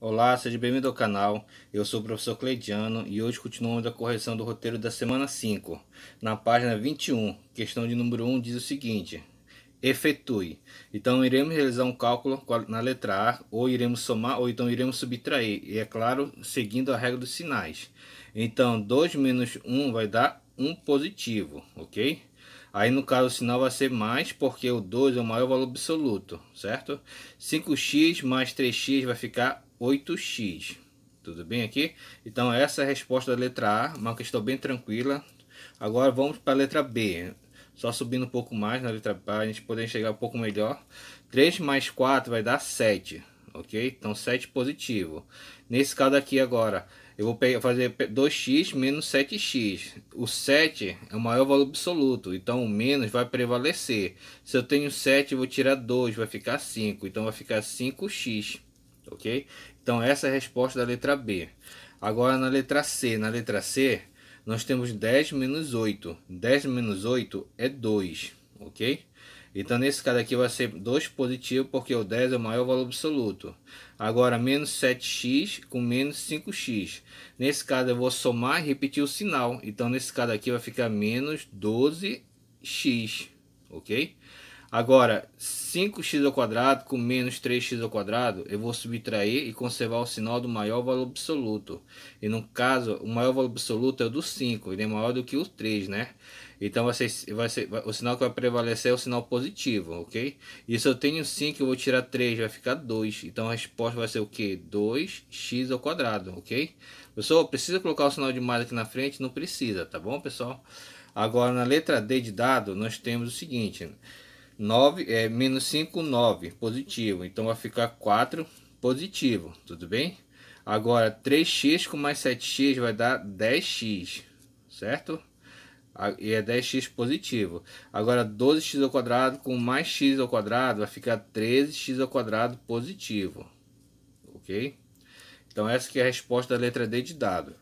Olá, seja bem-vindo ao canal. Eu sou o professor Cleidiano e hoje continuamos a correção do roteiro da semana 5. Na página 21, questão de número 1 diz o seguinte: efetue. Então iremos realizar um cálculo na letra A, ou iremos somar, ou então iremos subtrair, e é claro, seguindo a regra dos sinais. Então 2 menos 1 vai dar 1 positivo, ok? Aí no caso o sinal vai ser mais, porque o 2 é o maior valor absoluto, certo? 5x mais 3x vai ficar 8x. Tudo bem aqui? Então essa é a resposta da letra A, uma questão bem tranquila. Agora vamos para a letra B. Só subindo um pouco mais na letra B, a gente poder chegar um pouco melhor. 3 mais 4 vai dar 7, ok? Então 7 positivo. Nesse caso aqui agora, eu vou pegar, fazer 2x menos 7x. O 7 é o maior valor absoluto, então o menos vai prevalecer. Se eu tenho 7, eu vou tirar 2, vai ficar 5. Então vai ficar 5x ok? Então essa é a resposta da letra B. Agora na letra C, na letra C nós temos 10 menos 8, 10 menos 8 é 2, ok? Então nesse caso aqui vai ser 2 positivo porque o 10 é o maior valor absoluto. Agora menos 7x com menos 5x. Nesse caso eu vou somar e repetir o sinal. Então nesse caso aqui vai ficar menos 12x, ok? Agora, 5x ao quadrado com menos 3x ao quadrado, eu vou subtrair e conservar o sinal do maior valor absoluto. E no caso, o maior valor absoluto é o do 5, ele é maior do que o 3, né? Então vai ser, vai ser, o sinal que vai prevalecer é o sinal positivo, ok? E se eu tenho 5, eu vou tirar 3, vai ficar 2. Então a resposta vai ser o que? 2x ao quadrado, ok? Pessoal, precisa colocar o sinal de mais aqui na frente? Não precisa, tá bom, pessoal? Agora, na letra D de dado, nós temos o seguinte... 9 é menos 5, 9 positivo. Então vai ficar 4 positivo, tudo bem? Agora 3x com mais 7x vai dar 10x, certo? E é 10x positivo. Agora 12x ao quadrado com mais x ao quadrado vai ficar 13x ao quadrado positivo, ok? Então essa que é a resposta da letra D de dado.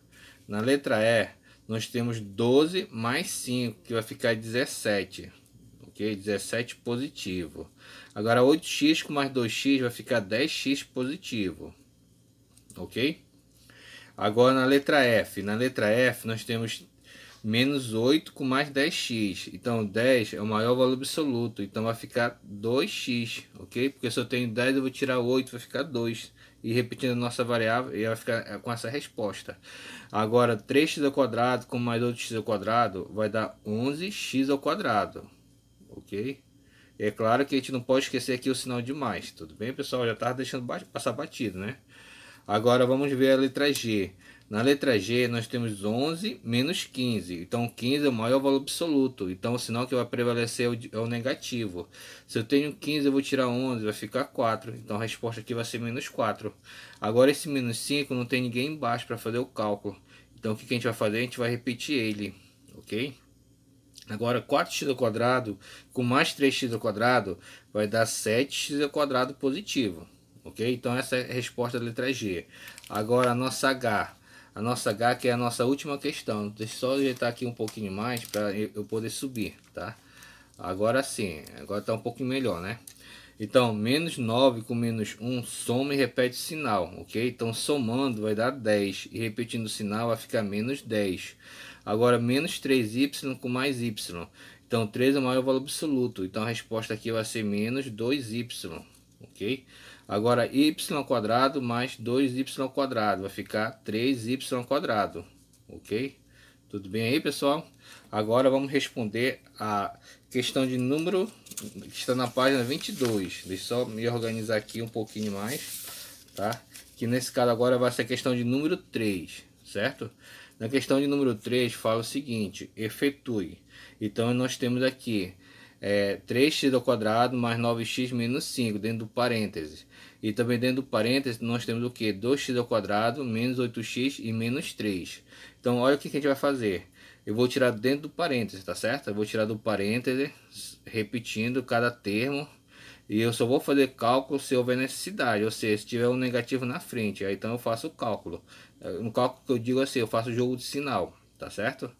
Na letra E nós temos 12 mais 5 que vai ficar 17 ok? 17 positivo. Agora, 8x com mais 2x vai ficar 10x positivo, ok? Agora, na letra F. Na letra F, nós temos menos 8 com mais 10x. Então, 10 é o maior valor absoluto. Então, vai ficar 2x, ok? Porque se eu tenho 10, eu vou tirar 8, vai ficar 2. E repetindo a nossa variável, e vai ficar com essa resposta. Agora, 3x com mais 8x vai dar 11x ao ok? é claro que a gente não pode esquecer aqui o sinal de mais, tudo bem, pessoal? Já estava deixando passar batido, né? Agora vamos ver a letra G. Na letra G nós temos 11 menos 15. Então 15 é o maior valor absoluto. Então o sinal que vai prevalecer é o, é negativo. Se eu tenho 15 eu vou tirar 11, vai ficar 4. Então a resposta aqui vai ser menos 4. Agora esse menos 5 não tem ninguém embaixo para fazer o cálculo. Então o que, que a gente vai fazer? A gente vai repetir ele, ok? Agora, 4x ao quadrado com mais 3x ao quadrado vai dar 7x ao quadrado positivo. Ok? Então, essa é a resposta da letra G. Agora, a nossa H. A nossa H que é a nossa última questão. Deixa eu só ajeitar aqui um pouquinho mais para eu poder subir, tá? Agora sim. Agora está um pouquinho melhor, né? Então, menos 9 com menos 1 soma e repete o sinal, ok? Então, somando vai dar 10 e repetindo o sinal vai ficar menos 10. Agora, menos 3y com mais y. Então, 3 é o maior valor absoluto. Então, a resposta aqui vai ser menos 2y, ok? Agora, y mais 2y vai ficar 3y quadrado, ok? Tudo bem aí, pessoal? Agora vamos responder a questão de número que está na página 22. Deixa eu só me organizar aqui um pouquinho mais, tá? Que nesse caso agora vai ser a questão de número 3, certo? Na questão de número 3 fala o seguinte, efetue. Então nós temos aqui é, 3x ao quadrado mais 9x menos 5 dentro do parênteses. E também dentro do parênteses nós temos o que? 2x ao quadrado menos 8x e menos 3. Então olha o que, que a gente vai fazer. Eu vou tirar dentro do parênteses, tá certo? Eu vou tirar do parênteses, repetindo cada termo. E eu só vou fazer cálculo se houver necessidade, ou seja, se tiver um negativo na frente. Aí, então eu faço o cálculo. No é, cálculo que eu digo assim, eu faço o jogo de sinal tá certo?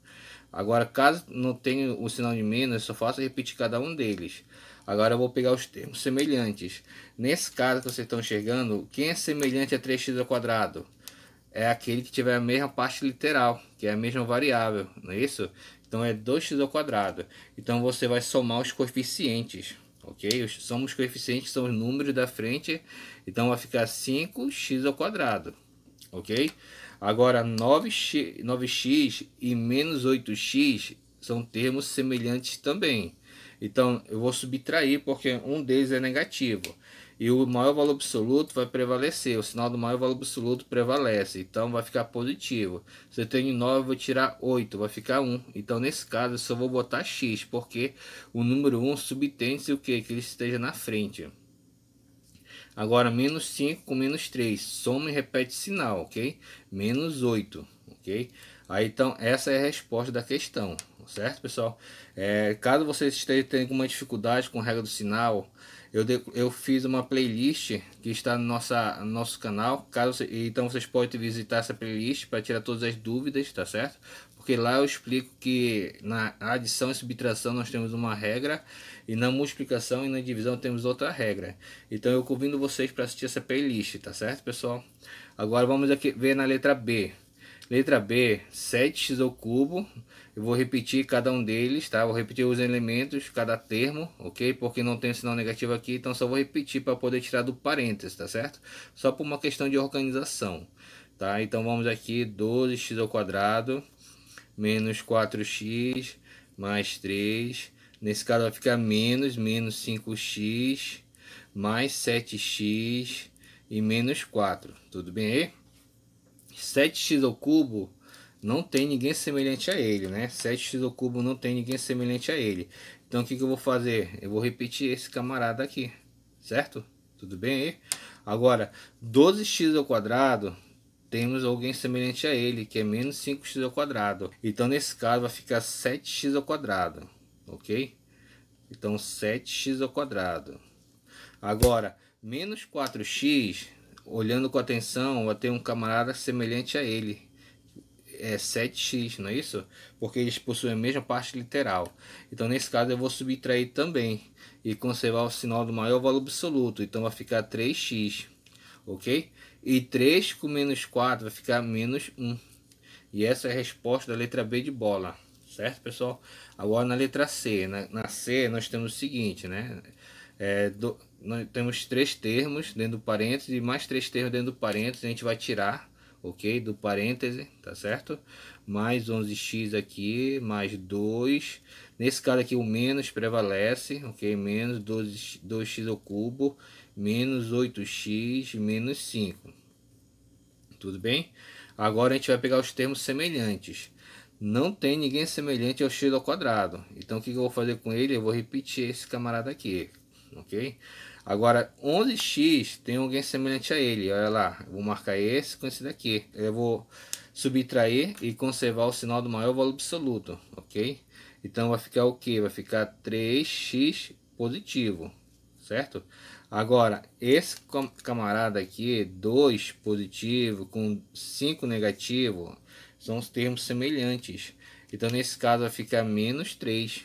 Agora, caso não tenha o sinal de menos, eu só faço repetir cada um deles. Agora eu vou pegar os termos semelhantes. Nesse caso que vocês estão enxergando, quem é semelhante a 3x ao quadrado? É aquele que tiver a mesma parte literal, que é a mesma variável, não é isso? Então é 2x ao quadrado. Então você vai somar os coeficientes, ok? somos os coeficientes, são os números da frente. Então vai ficar 5x ao quadrado, ok? Agora, 9x, 9x e menos 8x são termos semelhantes também. Então, eu vou subtrair porque um deles é negativo. E o maior valor absoluto vai prevalecer. O sinal do maior valor absoluto prevalece. Então, vai ficar positivo. Se eu tenho 9, vou tirar 8. Vai ficar 1. Então, nesse caso, eu só vou botar x. Porque o número 1 subtende-se o quê? Que ele esteja na frente. Agora, menos 5 com menos 3. Soma e repete sinal, ok? Menos 8, ok? Aí, então, essa é a resposta da questão, certo, pessoal? É, caso vocês tenham alguma dificuldade com a regra do sinal, eu, de, eu fiz uma playlist que está no, nossa, no nosso canal. Caso, então vocês podem visitar essa playlist para tirar todas as dúvidas, tá certo? Porque lá eu explico que na adição e subtração nós temos uma regra e na multiplicação e na divisão temos outra regra. Então eu convido vocês para assistir essa playlist, tá certo, pessoal? Agora vamos aqui ver na letra B. Letra B, 7x ao cubo. Eu vou repetir cada um deles, tá? Vou repetir os elementos, cada termo, ok? Porque não tem sinal negativo aqui, então só vou repetir para poder tirar do parênteses, tá certo? Só por uma questão de organização, tá? Então vamos aqui, 12x ao quadrado, menos 4x, mais 3. Nesse caso vai ficar menos, menos 5x, mais 7x e menos 4, tudo bem aí? 7x ao cubo não tem ninguém semelhante a ele, né? 7x ao cubo não tem ninguém semelhante a ele. Então o que, que eu vou fazer? Eu vou repetir esse camarada aqui, certo? Tudo bem aí? Agora, 12x ao quadrado temos alguém semelhante a ele, que é menos 5x ao quadrado. Então nesse caso vai ficar 7x ao quadrado, ok? Então 7x ao quadrado. Agora, menos 4x olhando com atenção a ter um camarada semelhante a ele. É 7x, não é isso? Porque eles possuem a mesma parte literal. Então, nesse caso, eu vou subtrair também e conservar o sinal do maior valor absoluto. Então, vai ficar 3x, ok? E 3 com menos 4 vai ficar menos 1. E essa é a resposta da letra B de bola, certo, pessoal? Agora, na letra C. Na, na C, nós temos o seguinte, né? É, do, nós temos três termos dentro do parênteses e mais três termos dentro do parênteses. A gente vai tirar, ok? Do parêntese, tá certo? Mais 11x aqui, mais 2. Nesse caso aqui o menos prevalece, ok? Menos 12, 2x ao cubo, menos 8x, menos 5. Tudo bem? Agora a gente vai pegar os termos semelhantes não tem ninguém semelhante ao x ao quadrado. Então o que eu vou fazer com ele? Eu vou repetir esse camarada aqui ok? Agora, 11x tem alguém semelhante a ele, olha lá, vou marcar esse com esse daqui. Eu vou subtrair e conservar o sinal do maior valor absoluto, ok? Então vai ficar o que? Vai ficar 3x positivo, certo? Agora, esse camarada aqui, 2 positivo com 5 negativo, são os termos semelhantes. Então, nesse caso, vai ficar menos 3,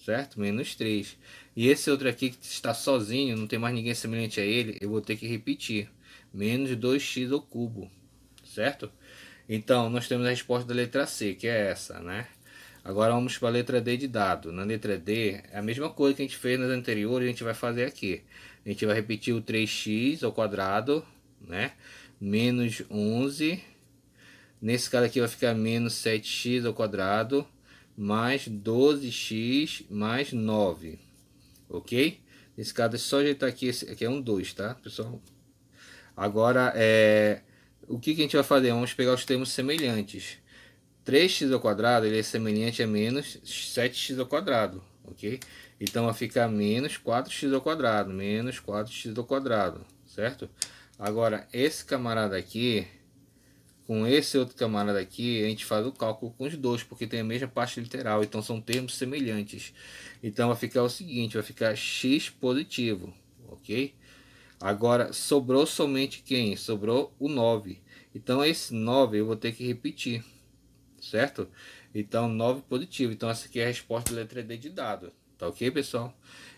certo? Menos 3. E esse outro aqui que está sozinho, não tem mais ninguém semelhante a ele, eu vou ter que repetir. Menos 2x ao cubo, certo? Então, nós temos a resposta da letra C, que é essa, né? Agora vamos para a letra D de dado. Na letra D, é a mesma coisa que a gente fez nas anteriores, a gente vai fazer aqui. A gente vai repetir o 3x ao quadrado, né? Menos 11. Nesse cara aqui vai ficar menos 7x ao quadrado mais 12x mais 9, ok? Nesse caso é só ajeitar aqui, esse, aqui é um 2, tá, pessoal? Agora, é, o que, que a gente vai fazer? Vamos pegar os termos semelhantes. 3x ao quadrado ele é semelhante a menos 7x ao quadrado, ok? Então vai ficar menos 4x ao quadrado, menos 4x ao quadrado, certo? Agora, esse camarada aqui, com esse outro camarada aqui, a gente faz o cálculo com os dois, porque tem a mesma parte literal, então são termos semelhantes. Então vai ficar o seguinte, vai ficar x positivo, ok? Agora, sobrou somente quem? Sobrou o 9. Então, esse 9 eu vou ter que repetir, certo? Então, 9 positivo. Então, essa aqui é a resposta da letra D de dado. Tá ok, pessoal?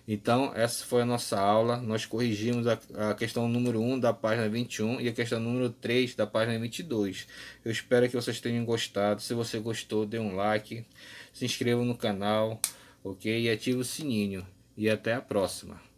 Então, essa foi a nossa aula. Nós corrigimos a, a, questão número 1 da página 21 e a questão número 3 da página 22. Eu espero que vocês tenham gostado. Se você gostou, dê um like, se inscreva no canal, ok? E ative o sininho. E até a próxima.